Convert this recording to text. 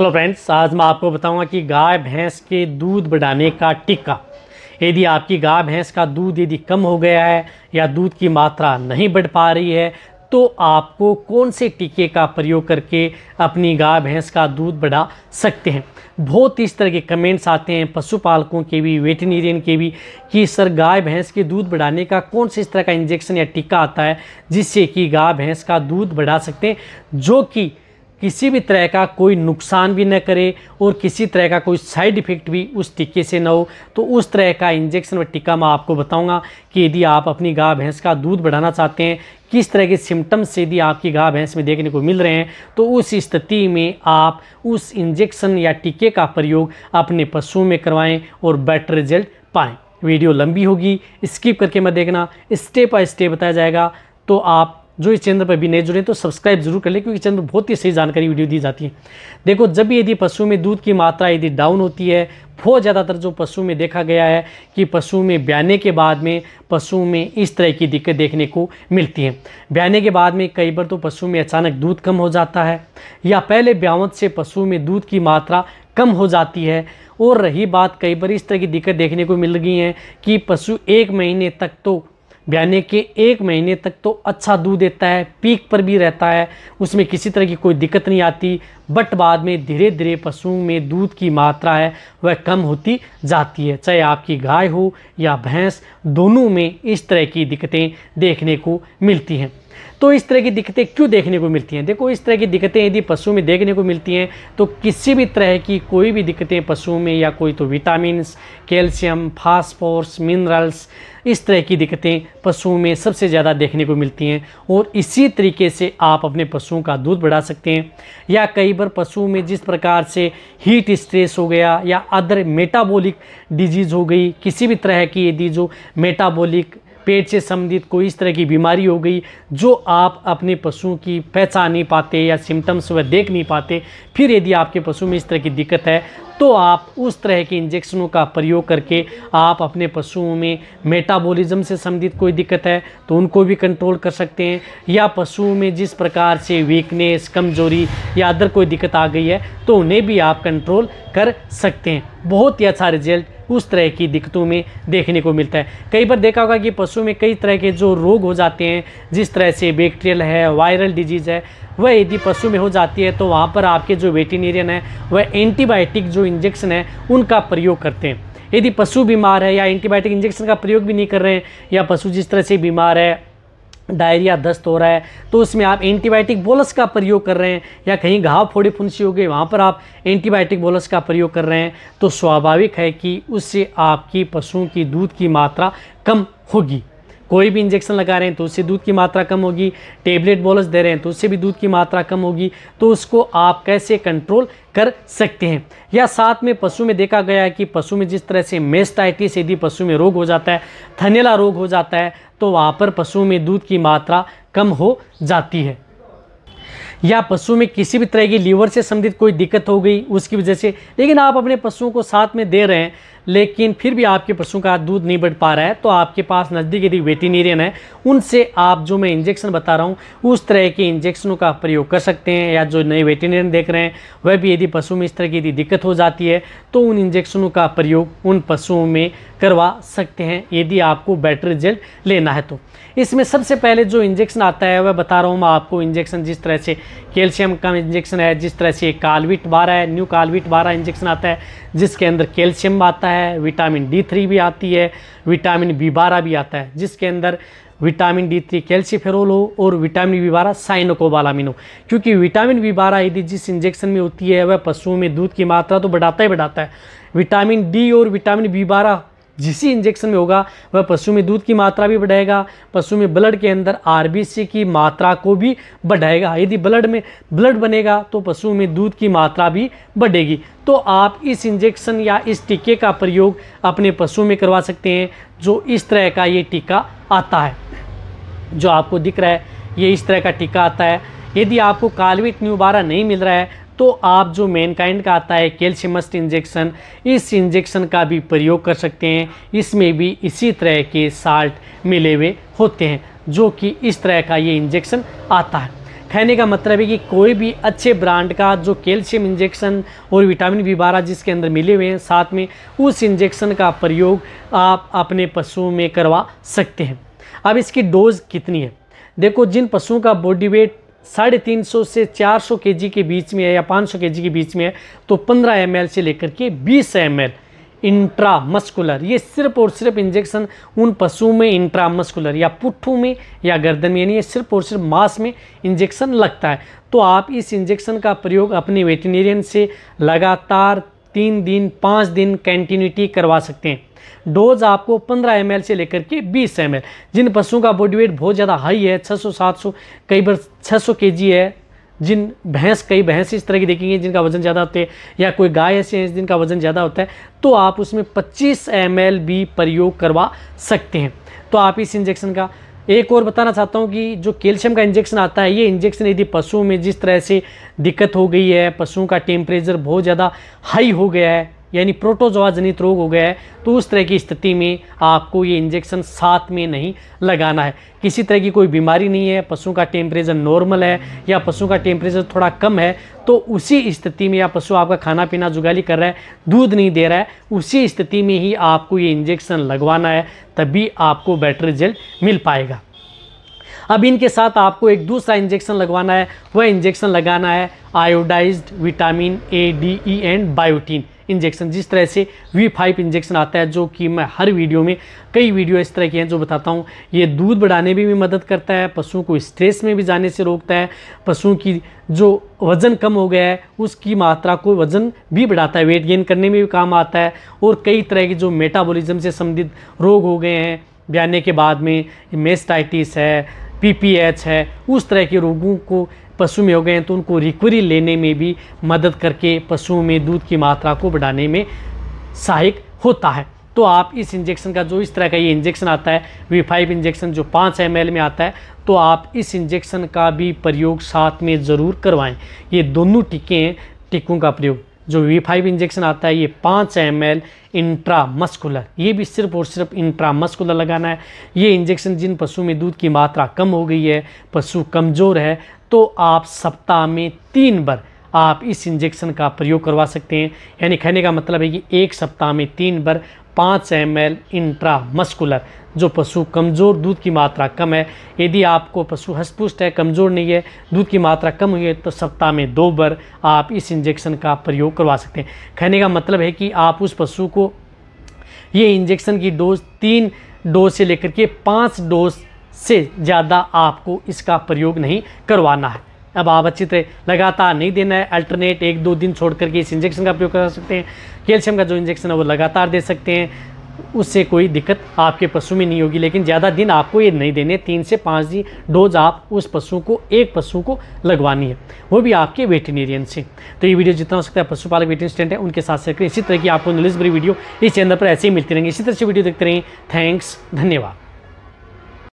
hello friends आज मैं आपको बताऊंगा कि गाय भैंस के दूध बढ़ाने का टिक्का यदि आपकी गाय भैंस का दूध यदि कम हो गया है या दूध की मात्रा नहीं बढ़ पा रही है तो आपको कौन से टीके का प्रयोग करके अपनी गाय भैंस का दूध बढ़ा सकते हैं बहुत इस तरह के कमेंट्स आते हैं पशुपालकों के भी वेटनेरियन के भी कि सर गाय भैंस के दूध बढ़ाने का कौन से इस तरह का इंजेक्शन या टीका आता है जिससे कि गाय भैंस का दूध बढ़ा सकते हैं जो कि किसी भी तरह का कोई नुकसान भी न करे और किसी तरह का कोई साइड इफ़ेक्ट भी उस टीके से न हो तो उस तरह का इंजेक्शन व टीका मैं आपको बताऊंगा कि यदि आप अपनी गाय भैंस का दूध बढ़ाना चाहते हैं किस तरह के सिम्टम्स यदि आपकी गाय भैंस में देखने को मिल रहे हैं तो उस स्थिति में आप उस इंजेक्शन या टीके का प्रयोग अपने पशुओं में करवाएँ और बेटर रिजल्ट पाएँ वीडियो लंबी होगी स्किप करके मैं देखना स्टेप बाय स्टेप बताया जाएगा तो आप जो इस चैनल पर भी नए जुड़े तो सब्सक्राइब जरूर कर लें क्योंकि चैनल पर बहुत ही सही जानकारी वीडियो दी जाती है देखो जब भी यदि पशु में दूध की मात्रा यदि डाउन होती है बहुत ज़्यादातर जो पशु में देखा गया है कि पशु में ब्याने के बाद में पशु में इस तरह की दिक्कत देखने को मिलती है ब्याने के बाद में कई बार तो पशु में अचानक दूध कम हो जाता है या पहले ब्यावत से पशु में दूध की मात्रा कम हो जाती है और रही बात कई बार इस तरह की दिक्कत देखने को मिल गई है कि पशु एक महीने तक तो ब्याने के एक महीने तक तो अच्छा दूध देता है पीक पर भी रहता है उसमें किसी तरह की कोई दिक्कत नहीं आती बट बाद में धीरे धीरे पशुओं में दूध की मात्रा है वह कम होती जाती है चाहे आपकी गाय हो या भैंस दोनों में इस तरह की दिक्कतें देखने को मिलती हैं तो इस तरह की दिक्कतें क्यों देखने को मिलती हैं देखो इस तरह की दिक्कतें यदि पशु में देखने को मिलती हैं तो किसी भी तरह की कोई भी दिक्कतें पशु में या कोई तो विटामिन कैल्शियम फास्फोर्स मिनरल्स इस तरह की दिक्कतें पशुओं में सबसे ज़्यादा देखने को मिलती हैं और इसी तरीके से आप अपने पशुओं का दूध बढ़ा सकते हैं या कई बार पशुओं में जिस प्रकार से हीट स्ट्रेस हो गया या अदर मेटाबॉलिक डिजीज़ हो गई किसी भी तरह की यदि जो मेटाबॉलिक पेट से संबंधित कोई इस तरह की बीमारी हो गई जो आप अपने पशुओं की पहचान नहीं पाते या सिम्टम्स वह देख नहीं पाते फिर यदि आपके पशु में इस तरह की दिक्कत है तो आप उस तरह के इंजेक्शनों का प्रयोग करके आप अपने पशुओं में मेटाबॉलिज्म से संबंधित कोई दिक्कत है तो उनको भी कंट्रोल कर सकते हैं या पशुओं में जिस प्रकार से वीकनेस कमजोरी या अदर कोई दिक्कत आ गई है तो उन्हें भी आप कंट्रोल कर सकते हैं बहुत ही अच्छा रिजल्ट उस तरह की दिक्कतों में देखने को मिलता है कई बार देखा होगा कि पशु में कई तरह के जो रोग हो जाते हैं जिस तरह से बैक्टीरियल है वायरल डिजीज़ है वह यदि पशु में हो जाती है तो वहाँ पर आपके जो वेटिनेरियन है वह एंटीबायोटिक जो इंजेक्शन है उनका प्रयोग करते हैं यदि पशु बीमार है या एंटीबायोटिक इंजेक्शन का प्रयोग भी नहीं कर रहे हैं या पशु जिस तरह से बीमार है डायरिया दस्त हो रहा है तो उसमें आप एंटीबायोटिक बोलस का प्रयोग कर रहे हैं या कहीं घाव फोड़ी फुंसी हो गई वहाँ पर आप एंटीबायोटिक बोलस का प्रयोग कर रहे हैं तो स्वाभाविक है कि उससे आपकी पशुओं की दूध की मात्रा कम होगी कोई भी इंजेक्शन लगा रहे हैं तो उससे दूध की मात्रा कम होगी टेबलेट बोलस दे रहे हैं तो उससे भी दूध की मात्रा कम होगी तो उसको आप कैसे कंट्रोल कर सकते हैं या साथ में पशु में देखा गया है कि पशु में जिस तरह से मेस्टाइटिस यदि पशु में रोग हो जाता है थनेला रोग हो जाता है तो वहाँ पर पशुओं में दूध की मात्रा कम हो जाती है या पशु में किसी भी तरह की लीवर से संबंधित कोई दिक्कत हो गई उसकी वजह से लेकिन आप अपने पशुओं को साथ में दे रहे हैं लेकिन फिर भी आपके पशुओं का दूध नहीं बढ़ पा रहा है तो आपके पास नज़दीक यदि वेटिनेरियन है उनसे आप जो मैं इंजेक्शन बता रहा हूँ उस तरह के इंजेक्शनों का प्रयोग कर सकते हैं या जो नए वेटिनेरियन देख रहे हैं वह भी यदि पशु में इस तरह की यदि दिक्कत हो जाती है तो उन इंजेक्शनों का प्रयोग उन पशुओं में करवा सकते हैं यदि आपको बेटर रिजल्ट लेना है तो इसमें सबसे पहले जो इंजेक्शन आता है वह बता रहा हूँ मैं आपको इंजेक्शन जिस तरह से कैल्शियम का इंजेक्शन है जिस तरह से कालविट बारह है न्यू कालविट बारह इंजेक्शन आता है जिसके अंदर कैल्शियम आता है है विटामिन डी थ्री भी आती है विटामिन बी बारह भी आता है जिसके अंदर विटामिन डी थ्री कैल्सीफेरोल हो और विटामिन बी बारह साइनोकोबालामिन हो क्योंकि विटामिन बी बारह यदि जिस इंजेक्शन में होती है वह पशुओं में दूध की मात्रा तो बढ़ाता ही बढ़ाता है विटामिन डी और विटामिन बी बारह जिस इंजेक्शन में होगा वह पशु में दूध की मात्रा भी बढ़ाएगा पशु में ब्लड के अंदर आरबीसी की मात्रा को भी बढ़ाएगा यदि ब्लड में ब्लड बनेगा तो पशु में दूध की मात्रा भी बढ़ेगी तो आप इस इंजेक्शन या इस टीके का प्रयोग अपने पशु में करवा सकते हैं जो इस तरह का ये टीका आता है जो आपको दिख रहा है ये इस तरह का टीका आता है यदि आपको कालविट न्यूबारा नहीं मिल रहा है तो आप जो काइंड का आता है कैल्शियमस्ट इंजेक्शन इस इंजेक्शन का भी प्रयोग कर सकते हैं इसमें भी इसी तरह के साल्ट मिले हुए होते हैं जो कि इस तरह का ये इंजेक्शन आता है कहने का मतलब है कि कोई भी अच्छे ब्रांड का जो कैल्शियम इंजेक्शन और विटामिन बी बारह जिसके अंदर मिले हुए हैं साथ में उस इंजेक्शन का प्रयोग आप अपने पशुओं में करवा सकते हैं अब इसकी डोज़ कितनी है देखो जिन पशुओं का बॉडी वेट साढ़े तीन सौ से चार सौ के जी के बीच में है या पाँच सौ के जी के बीच में है तो पंद्रह एम से लेकर के बीस एम एल इंट्रा मस्कुलर ये सिर्फ और सिर्फ इंजेक्शन उन पशुओं में इंट्रा मस्कुलर या पुट्ठों में या गर्दन में यानी ये सिर्फ और सिर्फ मांस में इंजेक्शन लगता है तो आप इस इंजेक्शन का प्रयोग अपने वेटनेरियन से लगातार तीन दिन पाँच दिन कंटिन्यूटी करवा सकते हैं डोज आपको 15 एम से लेकर के 20 एम जिन पशुओं का बॉडी वेट बहुत ज़्यादा हाई है 600-700 कई बार 600 जी है जिन भैंस कई भैंस इस तरह की देखेंगे जिनका वजन ज़्यादा होते हैं या कोई गाय ऐसी है जिनका वजन ज़्यादा होता है तो आप उसमें 25 एम भी प्रयोग करवा सकते हैं तो आप इस इंजेक्शन का एक और बताना चाहता हूँ कि जो कैल्शियम का इंजेक्शन आता है ये इंजेक्शन यदि पशुओं में जिस तरह से दिक्कत हो गई है पशुओं का टेम्परेचर बहुत ज़्यादा हाई हो गया है यानी प्रोटोजोआ जनित रोग हो गया है तो उस तरह की स्थिति में आपको ये इंजेक्शन साथ में नहीं लगाना है किसी तरह की कोई बीमारी नहीं है पशुओं का टेम्परेचर नॉर्मल है या पशु का टेम्परेचर थोड़ा कम है तो उसी स्थिति में या पशु आपका खाना पीना जुगाली कर रहा है दूध नहीं दे रहा है उसी स्थिति में ही आपको ये इंजेक्शन लगवाना है तभी आपको बेटर रिजल्ट मिल पाएगा अब इनके साथ आपको एक दूसरा इंजेक्शन लगवाना है वह इंजेक्शन लगाना है iodized vitamin A D E and biotin injection जिस तरह से वी फाइव इंजेक्शन आता है जो कि मैं हर वीडियो में कई वीडियो इस तरह के हैं जो बताता हूँ ये दूध बढ़ाने में भी मदद करता है पशुओं को स्ट्रेस में भी जाने से रोकता है पशुओं की जो वज़न कम हो गया है उसकी मात्रा को वज़न भी बढ़ाता है वेट गेन करने में भी काम आता है और कई तरह के जो मेटाबोलिज्म से संबंधित रोग हो गए हैं ब्याने के बाद में मेस्टाइटिस है पी है उस तरह के रोगों को पशु में हो गए हैं तो उनको रिक्वरी लेने में भी मदद करके पशुओं में दूध की मात्रा को बढ़ाने में सहायक होता है तो आप इस इंजेक्शन का जो इस तरह का ये इंजेक्शन आता है वी फाइव इंजेक्शन जो पाँच एम में आता है तो आप इस इंजेक्शन का भी प्रयोग साथ में ज़रूर करवाएं ये दोनों टीके हैं टीकों का प्रयोग जो वी फाइव इंजेक्शन आता है ये पाँच एम एल इंट्रामस्कुलर ये भी सिर्फ और सिर्फ इंट्रामस्कुलर लगाना है ये इंजेक्शन जिन पशु में दूध की मात्रा कम हो गई है पशु कमज़ोर है तो आप सप्ताह में तीन बार आप इस इंजेक्शन का प्रयोग करवा सकते हैं यानी कहने का मतलब है कि एक सप्ताह में तीन बार पाँच एम एल इंट्रामस्कुलर जो पशु कमज़ोर दूध की मात्रा कम है यदि आपको पशु हस्तपुष्ट है कमज़ोर नहीं है दूध की मात्रा कम हुई है तो सप्ताह में दो बार आप इस इंजेक्शन का प्रयोग करवा सकते हैं कहने का मतलब है कि आप उस पशु को ये इंजेक्शन की डोज तीन डोज से लेकर के पाँच डोज से ज़्यादा आपको इसका प्रयोग नहीं करवाना है अब आप अच्छी तरह लगातार नहीं देना है अल्टरनेट एक दो दिन छोड़ करके इस इंजेक्शन का उपयोग कर सकते हैं कैल्शियम का जो इंजेक्शन है वो लगातार दे सकते हैं उससे कोई दिक्कत आपके पशु में नहीं होगी लेकिन ज़्यादा दिन आपको ये नहीं देने तीन से पाँच दिन डोज आप उस पशु को एक पशु को लगवानी है वो भी आपके वेटनेरियन से तो ये वीडियो जितना हो सकता है पशुपालक स्टेंट है उनके साथ शेयर करें इसी तरह की आपको नॉलेज भरी वीडियो इस चैनल पर ऐसे ही मिलती रहेंगे इसी तरह से वीडियो देखते रहें थैंक्स धन्यवाद